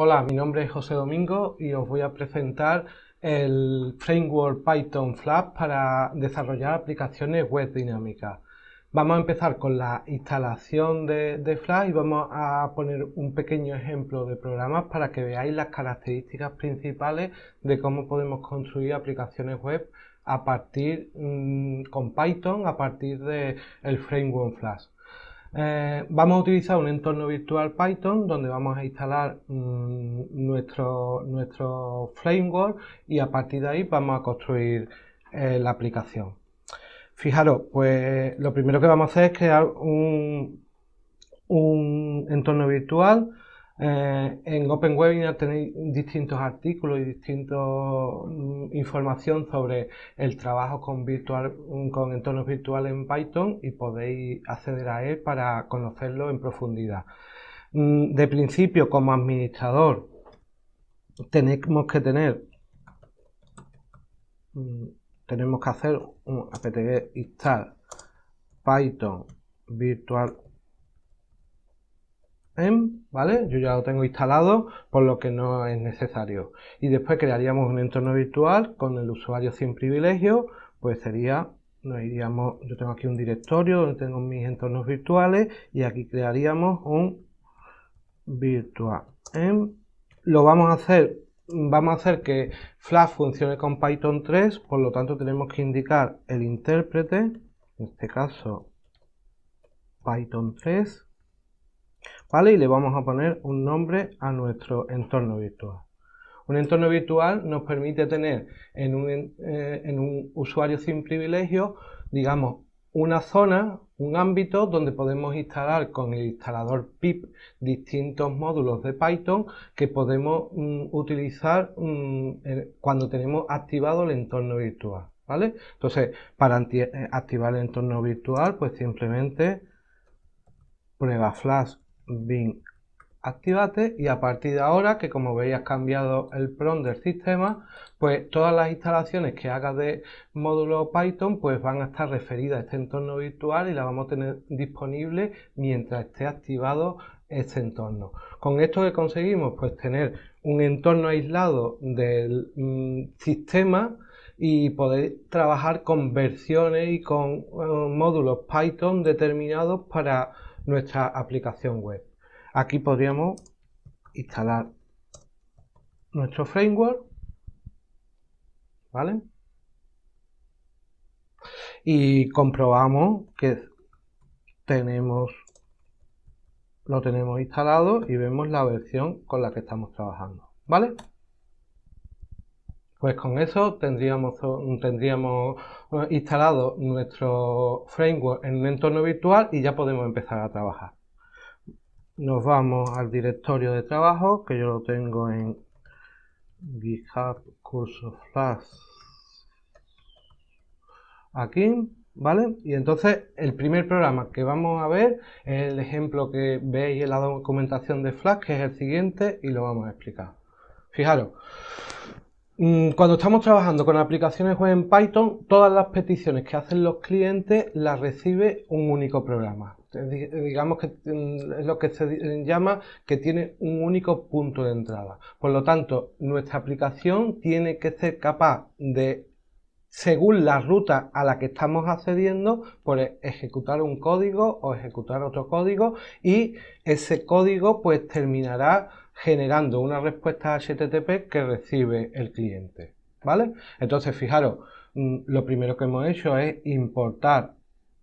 Hola, mi nombre es José Domingo y os voy a presentar el framework Python Flash para desarrollar aplicaciones web dinámicas. Vamos a empezar con la instalación de, Flash y vamos a poner un pequeño ejemplo de programas para que veáis las características principales de cómo podemos construir aplicaciones web a partir mm, con Python a partir del framework Flash. Eh, vamos a utilizar un entorno virtual Python donde vamos a instalar mm, nuestro, framework y a partir de ahí vamos a construir eh, la aplicación. Fijaros, pues lo primero que vamos a hacer es crear un entorno virtual eh, en en Webinar tenéis distintos artículos y distintos mm, información sobre el trabajo con, virtual, mm, con entornos virtuales en Python y podéis acceder a él para conocerlo en profundidad. Mm, de principio, como administrador, tenemos que tener tenemos que hacer un apt install python virtual ¿vale? Yo ya lo tengo instalado, por lo que no es necesario. Y después crearíamos un entorno virtual con el usuario sin privilegio pues sería, nos iríamos, yo tengo aquí un directorio donde tengo mis entornos virtuales y aquí crearíamos un virtual Lo vamos a hacer vamos a hacer que Flash funcione con Python 3, por lo tanto tenemos que indicar el intérprete, en este caso Python 3, ¿vale? Y le vamos a poner un nombre a nuestro entorno virtual. Un entorno virtual nos permite tener en un, eh, usuario sin privilegio, digamos, una zona, un ámbito donde podemos instalar con el instalador pip distintos módulos de Python que podemos mm, utilizar mm, cuando tenemos activado el entorno virtual. ¿Vale? Entonces, para eh, activar el entorno virtual, pues simplemente prueba flash bin activate y a partir de ahora que como veis cambiado el prompt del sistema pues todas las instalaciones que hagas de módulo Python pues van a estar referidas a este entorno virtual y la vamos a tener disponible mientras esté activado este entorno. Con esto que conseguimos pues tener un entorno aislado del mm, sistema y poder trabajar con versiones y con eh, módulos Python determinados para nuestra aplicación web. Aquí podríamos instalar nuestro framework, ¿vale? Y comprobamos que tenemos lo tenemos instalado y vemos la versión con la que estamos trabajando, ¿vale? Pues con eso tendríamos, tendríamos instalado nuestro framework en un entorno virtual y ya podemos empezar a trabajar. Nos vamos al directorio de trabajo, que yo lo tengo en GitHub Curso Flash. Aquí, ¿vale? Y entonces el primer programa que vamos a ver es el ejemplo que veis en la documentación de Flash, que es el siguiente, y lo vamos a explicar. Fijaros, Mm, cuando estamos trabajando con aplicaciones web en Python, todas las peticiones que hacen los clientes las recibe un único programa. Digamos que mm, es lo que se llama que tiene un único punto de entrada. Por lo tanto, nuestra aplicación tiene que ser capaz de, según la ruta a la que estamos accediendo, por pues, ejecutar un código o ejecutar otro código y ese código pues terminará generando una respuesta HTTP que recibe el cliente. ¿Vale? Entonces, fijaros, mm, lo primero que hemos hecho es importar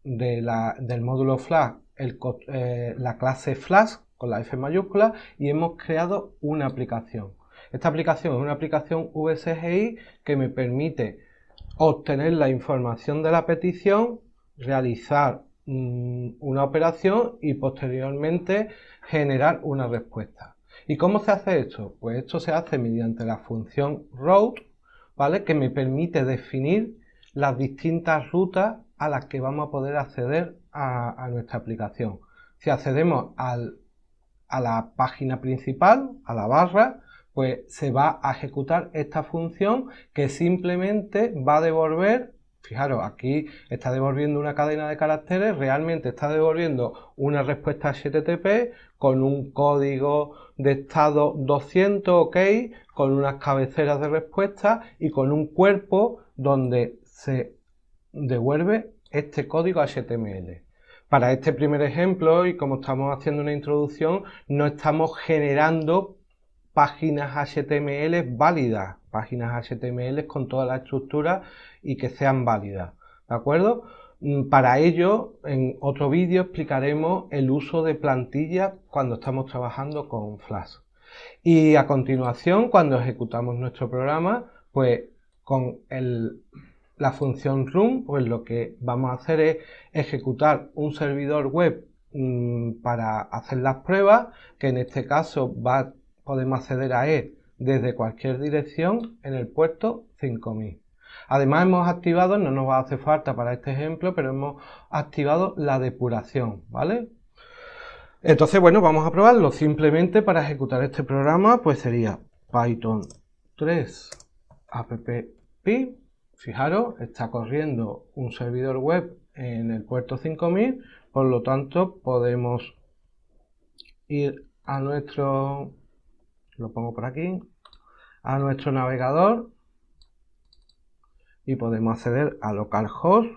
del módulo Flash eh, la clase Flask con la F mayúscula y hemos creado una aplicación. Esta aplicación es una aplicación VSGI que me permite obtener la información de la petición, realizar mm, una operación y posteriormente generar una respuesta. ¿Y cómo se hace esto? Pues esto se hace mediante la función route, ¿vale? Que me permite definir las distintas rutas a las que vamos a poder acceder a, nuestra aplicación. Si accedemos a la página principal, a la barra, pues se va a ejecutar esta función que simplemente va a devolver Fijaros, aquí está devolviendo una cadena de caracteres, realmente está devolviendo una respuesta HTTP con un código de estado 200, ok, con unas cabeceras de respuesta y con un cuerpo donde se devuelve este código HTML. Para este primer ejemplo, y como estamos haciendo una introducción, no estamos generando páginas HTML válidas páginas HTML con toda la estructura y que sean válidas. ¿De acuerdo? Mm, para ello, en otro vídeo explicaremos el uso de plantillas cuando estamos trabajando con Flash. Y a continuación, cuando ejecutamos nuestro programa, pues con la función room, pues lo que vamos a hacer es ejecutar un servidor web mm, para hacer las pruebas, que en este caso va, podemos acceder a él desde cualquier dirección en el puerto 5000. Además hemos activado, no nos va a hacer falta para este ejemplo, pero hemos activado la depuración, ¿vale? Entonces, bueno, vamos a probarlo. Simplemente para ejecutar este programa, pues sería Python 3 app Fijaros, está corriendo un servidor web en el puerto 5000, por lo tanto podemos ir a nuestro lo pongo por aquí, a nuestro navegador y podemos acceder a localhost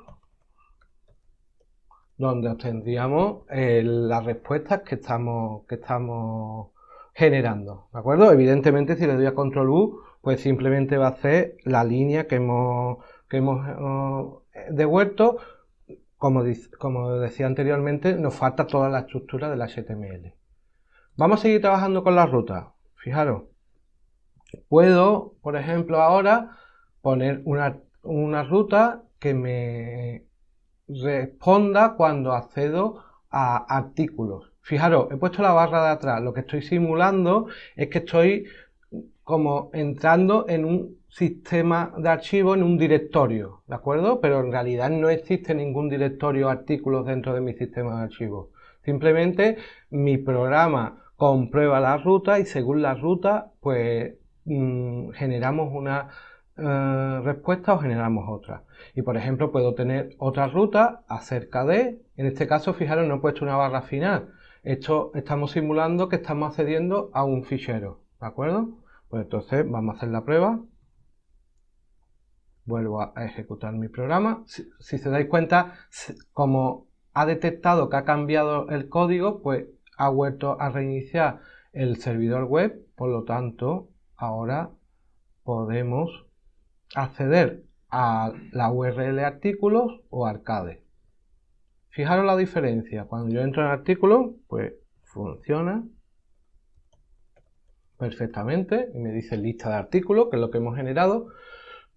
donde obtendríamos eh, las respuestas que estamos, que estamos generando, ¿de acuerdo? Evidentemente si le doy a control U, pues simplemente va a hacer la línea que hemos, hemos eh, devuelto, como, como decía anteriormente, nos falta toda la estructura del HTML. Vamos a seguir trabajando con la ruta. Fijaros, puedo, por ejemplo, ahora poner una, ruta que me responda cuando accedo a artículos. Fijaros, he puesto la barra de atrás. Lo que estoy simulando es que estoy como entrando en un sistema de archivos, en un directorio, ¿de acuerdo? Pero en realidad no existe ningún directorio o artículos dentro de mi sistema de archivos. Simplemente mi programa comprueba la ruta y según la ruta, pues mm, generamos una eh, respuesta o generamos otra. Y por ejemplo, puedo tener otra ruta acerca de, en este caso, fijaros, no he puesto una barra final. Esto estamos simulando que estamos accediendo a un fichero, ¿de acuerdo? Pues entonces vamos a hacer la prueba. Vuelvo a ejecutar mi programa. Si, si se dais cuenta, como ha detectado que ha cambiado el código, pues ha vuelto a reiniciar el servidor web, por lo tanto, ahora podemos acceder a la URL artículos o arcade. Fijaros la diferencia, cuando yo entro en artículos, pues funciona perfectamente y me dice lista de artículos, que es lo que hemos generado.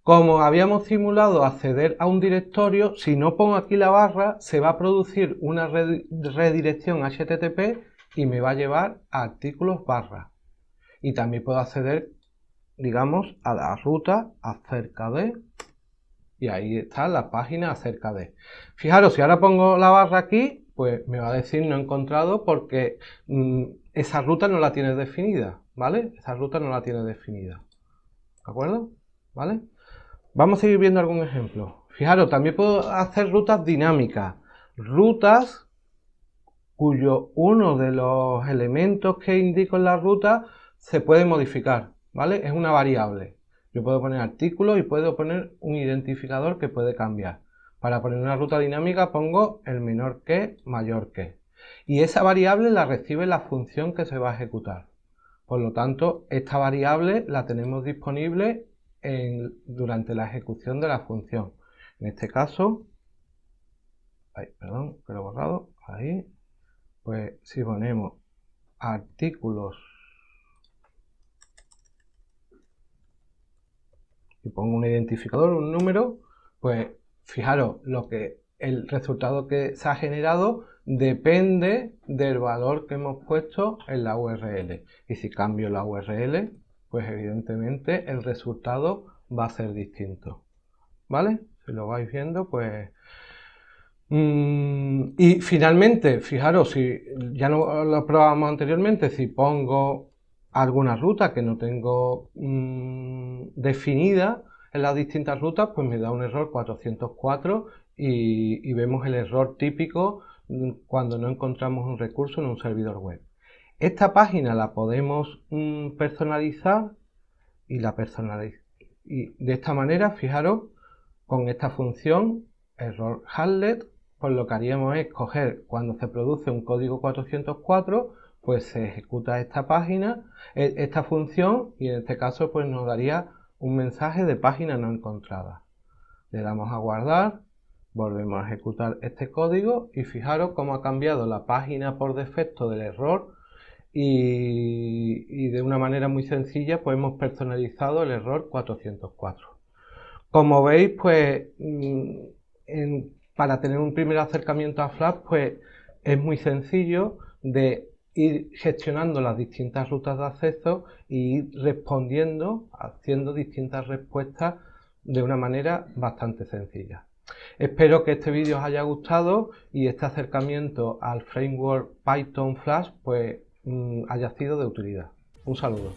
Como habíamos simulado acceder a un directorio, si no pongo aquí la barra, se va a producir una redirección HTTP y me va a llevar a artículos barra. Y también puedo acceder, digamos, a la ruta acerca de... Y ahí está la página acerca de. Fijaros, si ahora pongo la barra aquí, pues me va a decir no he encontrado porque mm, esa ruta no la tiene definida, ¿vale? Esa ruta no la tiene definida. ¿De acuerdo? ¿Vale? Vamos a seguir viendo algún ejemplo. Fijaros, también puedo hacer rutas dinámicas. Rutas cuyo uno de los elementos que indico en la ruta se puede modificar, ¿vale? Es una variable. Yo puedo poner artículo y puedo poner un identificador que puede cambiar. Para poner una ruta dinámica pongo el menor que, mayor que. Y esa variable la recibe la función que se va a ejecutar. Por lo tanto, esta variable la tenemos disponible durante la ejecución de la función. En este caso, perdón, que lo he borrado, ahí, pues si ponemos artículos y pongo un identificador, un número, pues fijaros, lo que el resultado que se ha generado depende del valor que hemos puesto en la URL. Y si cambio la URL, pues evidentemente el resultado va a ser distinto. ¿Vale? Si lo vais viendo, pues Mm, y finalmente, fijaros, si ya no lo probamos anteriormente, si pongo alguna ruta que no tengo mm, definida en las distintas rutas, pues me da un error 404 y, vemos el error típico mm, cuando no encontramos un recurso en un servidor web. Esta página la podemos personalizar y la personaliz y de esta manera, fijaros, con esta función error handlet pues lo que haríamos es coger cuando se produce un código 404 pues se ejecuta esta página e, esta función y en este caso pues nos daría un mensaje de página no encontrada le damos a guardar volvemos a ejecutar este código y fijaros cómo ha cambiado la página por defecto del error y, de una manera muy sencilla pues hemos personalizado el error 404 como veis pues mm, en para tener un primer acercamiento a Flash, pues es muy sencillo de ir gestionando las distintas rutas de acceso y ir respondiendo, haciendo distintas respuestas de una manera bastante sencilla. Espero que este vídeo os haya gustado y este acercamiento al framework Python Flash pues mm, haya sido de utilidad. Un saludo.